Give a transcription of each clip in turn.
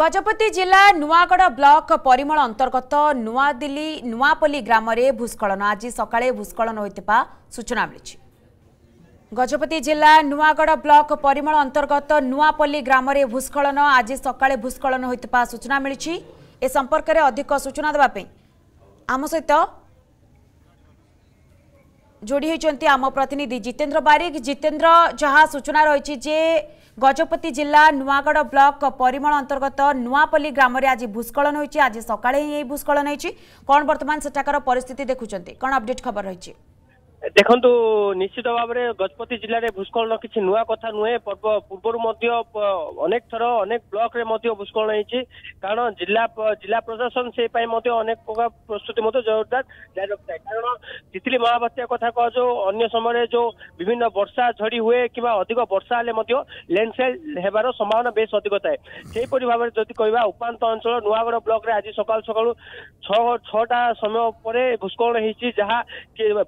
ଗଜପତି ଜିଲ୍ଲା ନୂଆଗଡ଼ ବ୍ଲକ ପରିମଳ ଅନ୍ତର୍ଗତ ନୂଆଦିଲ୍ଲୀ ନୂଆପଲ୍ଲୀ ଗ୍ରାମରେ ଭୂସ୍ଖଳନ ଆଜି ସକାଳେ ଭୂସ୍ଖଳନ ହୋଇଥିବା ସୂଚନା ମିଳିଛି ଗଜପତି ଜିଲ୍ଲା ନୂଆଗଡ଼ ବ୍ଲକ ପରିମଳ ଅନ୍ତର୍ଗତ ନୂଆପଲ୍ଲୀ ଗ୍ରାମରେ ଭୂସ୍ଖଳନ ଆଜି ସକାଳେ ଭୂସ୍ଖଳନ ହୋଇଥିବା ସୂଚନା ମିଳିଛି ଏ ସମ୍ପର୍କରେ ଅଧିକ ସୂଚନା ଦେବା ପାଇଁ ଆମ ସହିତ जोड़ी होती आम प्रतिनिधि जितेन्द्र बारिक जितेन्द्र जहाँ सूचना रही गजपति जिला नुआगढ़ ब्लक परिम अंतर्गत नुआपल्ली ग्राम आज भूस्खलन होती सका सकाଳେ ହିଁ ଏହି ଭୂସ୍ଖଳନ ହୋଇଛି କ'ଣ ବର୍ତ୍ତମାନ ସେଠାକାର ପରିସ୍ଥିତି ଦେଖୁଛନ୍ତି କ'ଣ ଅପଡେଟ୍ ଖବର ଦେଖନ୍ତୁ ନିଶ୍ଚିତ ଭାବରେ ଗଜପତି ଜିଲ୍ଲାରେ ଭୂସ୍ଖଳନ କିଛି ନୂଆ କଥା ନୁହେଁ ପୂର୍ବରୁ ମଧ୍ୟ ଅନେକ ଥର ଅନେକ ବ୍ଲକରେ ମଧ୍ୟ ଭୂସ୍ଖଳନ ହେଇଛି କାରଣ ଜିଲ୍ଲା ଜିଲ୍ଲା ପ୍ରଶାସନ ସେ ପାଇଁ ମଧ୍ୟ ଅନେକ ପ୍ରକାର ପ୍ରସ୍ତୁତି ମଧ୍ୟ ଜୋରଦାର ଜାରି ରଖିଥାଏ କାରଣ ତିତିଲି ମହାବାତ୍ୟା କଥା କୁହାଯାଉ ଅନ୍ୟ ସମୟରେ ଯୋଉ ବିଭିନ୍ନ ବର୍ଷା ଝଡ଼ି ହୁଏ କିମ୍ବା ଅଧିକ ବର୍ଷା ହେଲେ ମଧ୍ୟ ଲ୍ୟାଣ୍ଡସ୍ଲାଇଡ୍ ହେବାର ସମ୍ଭାବନା ବେଶ ଅଧିକ ଥାଏ ସେହିପରି ଭାବରେ ଯଦି କହିବା ଉପାନ୍ତ ଅଞ୍ଚଳ ନୂଆଗଡ଼ ବ୍ଲକରେ ଆଜି ସକାଳୁ ସକାଳୁ ଛଅ ଛଅଟା ସମୟ ପରେ ଭୂସ୍ଖଳନ ହେଇଛି ଯାହା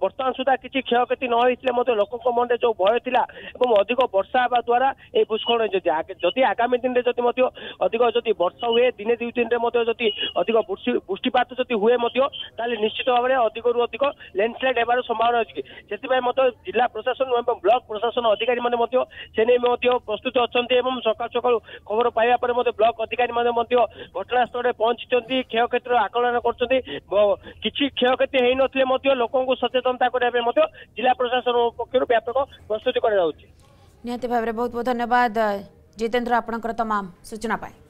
ବର୍ତ୍ତମାନ ସୁଦ୍ଧା କିଛି କ୍ଷୟକ୍ଷତି ନ ହୋଇଥିଲେ ମଧ୍ୟ ଲୋକଙ୍କ ମନରେ ଯୋଉ ଭୟ ଥିଲା ଏବଂ ଅଧିକ ବର୍ଷା ହେବା ଦ୍ୱାରା ଏହି ଭୂସ୍ଖଳନ ଯଦି ଯଦି ଆଗାମୀ ଦିନରେ ଯଦି ମଧ୍ୟ ଅଧିକ ଯଦି ବର୍ଷା ହୁଏ ଦିନେ ଦୁଇ ଦିନରେ ମଧ୍ୟ ଯଦି ଅଧିକ ବୃଷ୍ଟିପାତ ଯଦି ହୁଏ ମଧ୍ୟ ତାହେଲେ ନିଶ୍ଚିତ ଭାବରେ ଅଧିକରୁ ଅଧିକ ଲ୍ୟାଣ୍ଡସ୍ଲାଇଡ୍ ହେବାର ସମ୍ଭାବନା ଅଛି ସେଥିପାଇଁ ମଧ୍ୟ ଜିଲ୍ଲା ପ୍ରଶାସନ ଏବଂ ବ୍ଲକ ପ୍ରଶାସନ ଅଧିକାରୀମାନେ ମଧ୍ୟ ସେ ନେଇ ମଧ୍ୟ ପ୍ରସ୍ତୁତ ଅଛନ୍ତି ଏବଂ ସକାଳୁ ସକାଳୁ ଖବର ପାଇବା ପରେ ମଧ୍ୟ ବ୍ଲକ ଅଧିକାରୀମାନେ ମଧ୍ୟ ଘଟଣାସ୍ଥଳରେ ପହଞ୍ଚିଛନ୍ତି କ୍ଷୟକ୍ଷତିର ଆକଳନ କରୁଛନ୍ତି କିଛି କ୍ଷୟକ୍ଷତି ହେଇନଥିଲେ ମଧ୍ୟ ଲୋକଙ୍କୁ ସଚେତନତା କରିବା ପାଇଁ ମଧ୍ୟ ଜିଲ୍ଲା ପ୍ରଶାସନ ପକ୍ଷରୁ ବ୍ୟାପକ ପ୍ରସ୍ତୁତି କରାଯାଉଛି ନିହାତି ଭାବରେ ବହୁତ ବହୁତ ଧନ୍ୟବାଦ ଜିତେନ୍ଦ୍ର ଆପଣଙ୍କର ତମାମ ସୂଚନା ପାଇଁ